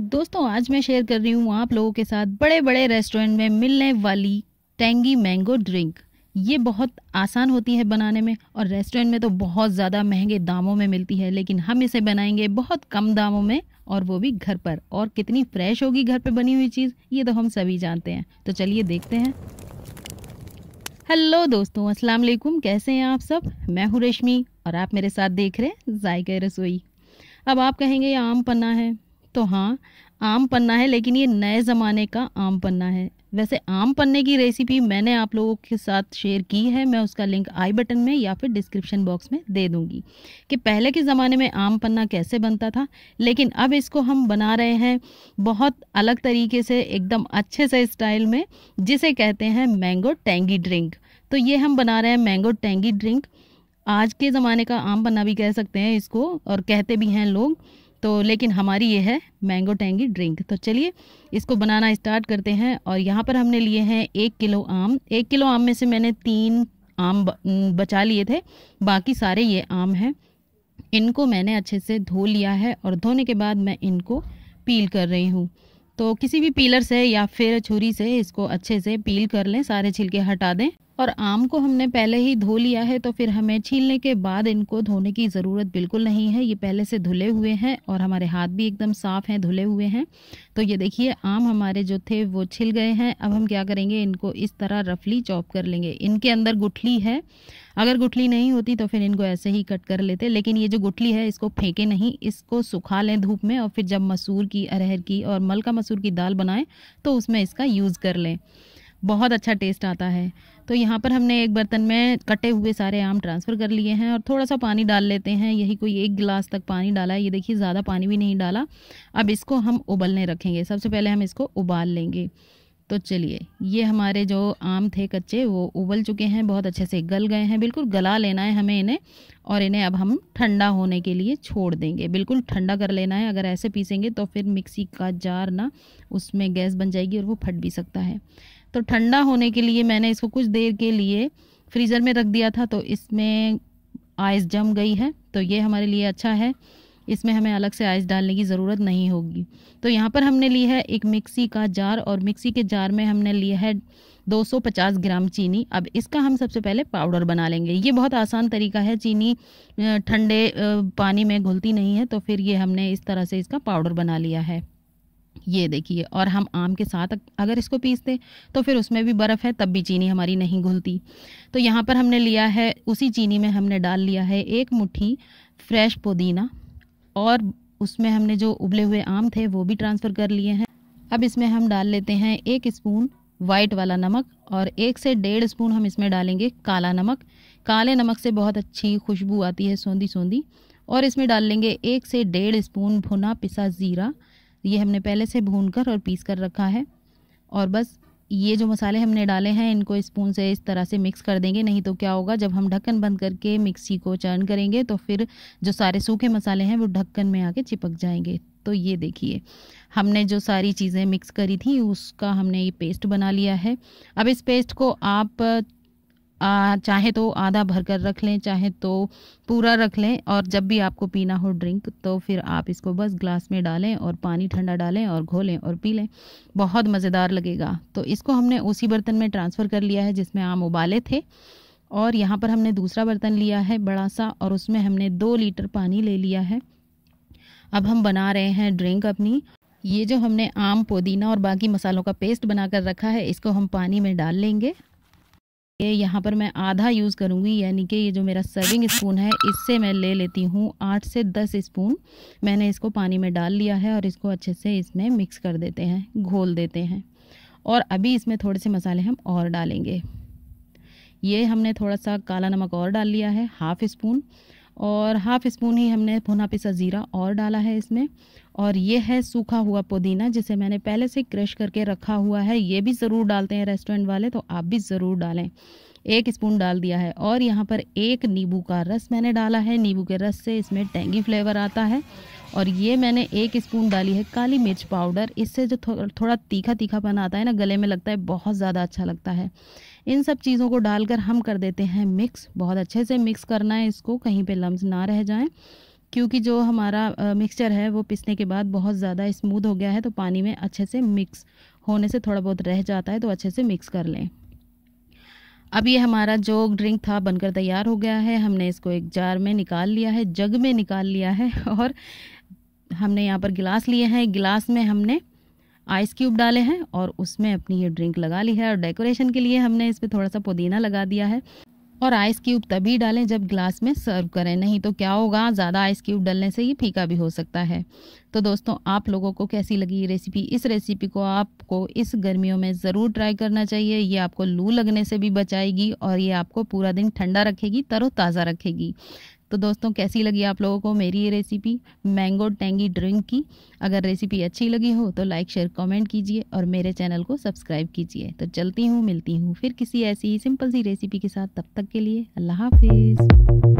दोस्तों आज मैं शेयर कर रही हूँ आप लोगों के साथ बड़े बड़े रेस्टोरेंट में मिलने वाली टेंगी मैंगो ड्रिंक ये बहुत आसान होती है बनाने में और रेस्टोरेंट में तो बहुत ज़्यादा महंगे दामों में मिलती है लेकिन हम इसे बनाएंगे बहुत कम दामों में और वो भी घर पर और कितनी फ्रेश होगी घर पर बनी हुई चीज़ ये तो हम सभी जानते हैं तो चलिए देखते हैं हेलो दोस्तों अस्सलाम वालेकुम कैसे हैं आप सब मैं हूँ रेशमी और आप मेरे साथ देख रहे हैं जायका रसोई अब आप कहेंगे ये आम पन्ना है तो हाँ आम पन्ना है लेकिन ये नए ज़माने का आम पन्ना है वैसे आम पन्ने की रेसिपी मैंने आप लोगों के साथ शेयर की है मैं उसका लिंक आई बटन में या फिर डिस्क्रिप्शन बॉक्स में दे दूंगी कि पहले के ज़माने में आम पन्ना कैसे बनता था लेकिन अब इसको हम बना रहे हैं बहुत अलग तरीके से एकदम अच्छे से स्टाइल में जिसे कहते हैं मैंगो टेंगी ड्रिंक तो ये हम बना रहे हैं मैंगो टेंगी ड्रिंक आज के ज़माने का आम पन्ना भी कह सकते हैं इसको और कहते भी हैं लोग तो लेकिन हमारी ये है मैंगो टेंगी ड्रिंक तो चलिए इसको बनाना स्टार्ट करते हैं और यहाँ पर हमने लिए हैं एक किलो आम एक किलो आम में से मैंने तीन आम बचा लिए थे बाकी सारे ये आम हैं इनको मैंने अच्छे से धो लिया है और धोने के बाद मैं इनको पील कर रही हूँ तो किसी भी पीलर से या फिर छुरी से इसको अच्छे से पील कर लें सारे छिलके हटा दें और आम को हमने पहले ही धो लिया है तो फिर हमें छीलने के बाद इनको धोने की ज़रूरत बिल्कुल नहीं है ये पहले से धुले हुए हैं और हमारे हाथ भी एकदम साफ़ हैं धुले हुए हैं तो ये देखिए आम हमारे जो थे वो छिल गए हैं अब हम क्या करेंगे इनको इस तरह रफली चॉप कर लेंगे इनके अंदर गुठली है अगर गुठली नहीं होती तो फिर इनको ऐसे ही कट कर लेते लेकिन ये जो गुठली है इसको फेंके नहीं इसको सुखा लें धूप में और फिर जब मसूर की अरहर की और मलका मसूर की दाल बनाएं तो उसमें इसका यूज़ कर लें बहुत अच्छा टेस्ट आता है तो यहाँ पर हमने एक बर्तन में कटे हुए सारे आम ट्रांसफ़र कर लिए हैं और थोड़ा सा पानी डाल लेते हैं यही कोई एक गिलास तक पानी डाला है ये देखिए ज़्यादा पानी भी नहीं डाला अब इसको हम उबलने रखेंगे सबसे पहले हम इसको उबाल लेंगे तो चलिए ये हमारे जो आम थे कच्चे वो उबल चुके हैं बहुत अच्छे से गल गए हैं बिल्कुल गला लेना है हमें इन्हें और इन्हें अब हम ठंडा होने के लिए छोड़ देंगे बिल्कुल ठंडा कर लेना है अगर ऐसे पीसेंगे तो फिर मिक्सी का जार ना उसमें गैस बन जाएगी और वो फट भी सकता है तो ठंडा होने के लिए मैंने इसको कुछ देर के लिए फ्रीज़र में रख दिया था तो इसमें आइस जम गई है तो ये हमारे लिए अच्छा है इसमें हमें अलग से आइस डालने की ज़रूरत नहीं होगी तो यहाँ पर हमने ली है एक मिक्सी का जार और मिक्सी के जार में हमने लिया है 250 ग्राम चीनी अब इसका हम सबसे पहले पाउडर बना लेंगे ये बहुत आसान तरीका है चीनी ठंडे पानी में घुलती नहीं है तो फिर ये हमने इस तरह से इसका पाउडर बना लिया है ये देखिए और हम आम के साथ अगर इसको पीसते तो फिर उसमें भी बर्फ़ है तब भी चीनी हमारी नहीं घुलती तो यहाँ पर हमने लिया है उसी चीनी में हमने डाल लिया है एक मुट्ठी फ्रेश पुदीना और उसमें हमने जो उबले हुए आम थे वो भी ट्रांसफ़र कर लिए हैं अब इसमें हम डाल लेते हैं एक स्पून वाइट वाला नमक और एक से डेढ़ स्पून हम इसमें डालेंगे काला नमक काले नमक से बहुत अच्छी खुशबू आती है सौंधी सौंधी और इसमें डाल लेंगे एक से डेढ़ स्पून भुना पिसा ज़ीरा ये हमने पहले से भून कर और पीस कर रखा है और बस ये जो मसाले हमने डाले हैं इनको स्पून से इस तरह से मिक्स कर देंगे नहीं तो क्या होगा जब हम ढक्कन बंद करके मिक्सी को चर्न करेंगे तो फिर जो सारे सूखे मसाले हैं वो ढक्कन में आके चिपक जाएंगे तो ये देखिए हमने जो सारी चीज़ें मिक्स करी थी उसका हमने ये पेस्ट बना लिया है अब इस पेस्ट को आप आ, चाहे तो आधा भर कर रख लें चाहे तो पूरा रख लें और जब भी आपको पीना हो ड्रिंक तो फिर आप इसको बस ग्लास में डालें और पानी ठंडा डालें और घोलें और पी लें बहुत मज़ेदार लगेगा तो इसको हमने उसी बर्तन में ट्रांसफ़र कर लिया है जिसमें आम उबाले थे और यहाँ पर हमने दूसरा बर्तन लिया है बड़ा सा और उसमें हमने दो लीटर पानी ले लिया है अब हम बना रहे हैं ड्रिंक अपनी ये जो हमने आम पुदीना और बाकी मसालों का पेस्ट बना कर रखा है इसको हम पानी में डाल लेंगे ये यहाँ पर मैं आधा यूज़ करूँगी यानी कि ये जो मेरा सर्विंग स्पून है इससे मैं ले लेती हूँ आठ से दस स्पून मैंने इसको पानी में डाल लिया है और इसको अच्छे से इसमें मिक्स कर देते हैं घोल देते हैं और अभी इसमें थोड़े से मसाले हम और डालेंगे ये हमने थोड़ा सा काला नमक और डाल लिया है हाफ़ स्पून और हाफ़ स्पून ही हमने भुना पिसा ज़ीरा और डाला है इसमें और ये है सूखा हुआ पुदीना जिसे मैंने पहले से क्रश करके रखा हुआ है ये भी ज़रूर डालते हैं रेस्टोरेंट वाले तो आप भी ज़रूर डालें एक स्पून डाल दिया है और यहाँ पर एक नींबू का रस मैंने डाला है नींबू के रस से इसमें टेंगी फ्लेवर आता है और ये मैंने एक स्पून डाली है काली मिर्च पाउडर इससे जो थो, थोड़ा तीखा तीखापन आता है ना गले में लगता है बहुत ज़्यादा अच्छा लगता है इन सब चीज़ों को डालकर हम कर देते हैं मिक्स बहुत अच्छे से मिक्स करना है इसको कहीं पे लम्ब ना रह जाएं क्योंकि जो हमारा मिक्सचर है वो पिसने के बाद बहुत ज़्यादा स्मूद हो गया है तो पानी में अच्छे से मिक्स होने से थोड़ा बहुत रह जाता है तो अच्छे से मिक्स कर लें अब ये हमारा जो ड्रिंक था बनकर तैयार हो गया है हमने इसको एक जार में निकाल लिया है जग में निकाल लिया है और हमने यहाँ पर गिलास लिए हैं गिलास में हमने आइस क्यूब डाले हैं और उसमें अपनी ये ड्रिंक लगा ली है और डेकोरेशन के लिए हमने इस पर थोड़ा सा पुदीना लगा दिया है और आइस क्यूब तभी डालें जब ग्लास में सर्व करें नहीं तो क्या होगा ज़्यादा आइस क्यूब डालने से ये फीका भी हो सकता है तो दोस्तों आप लोगों को कैसी लगी ये रेसिपी इस रेसिपी को आपको इस गर्मियों में ज़रूर ट्राई करना चाहिए ये आपको लू लगने से भी बचाएगी और ये आपको पूरा दिन ठंडा रखेगी तरोताज़ा रखेगी तो दोस्तों कैसी लगी आप लोगों को मेरी ये रेसिपी मैंगो टेंगी ड्रिंक की अगर रेसिपी अच्छी लगी हो तो लाइक शेयर कमेंट कीजिए और मेरे चैनल को सब्सक्राइब कीजिए तो चलती हूँ मिलती हूँ फिर किसी ऐसी ही सिंपल सी रेसिपी के साथ तब तक के लिए अल्लाह हाफिज़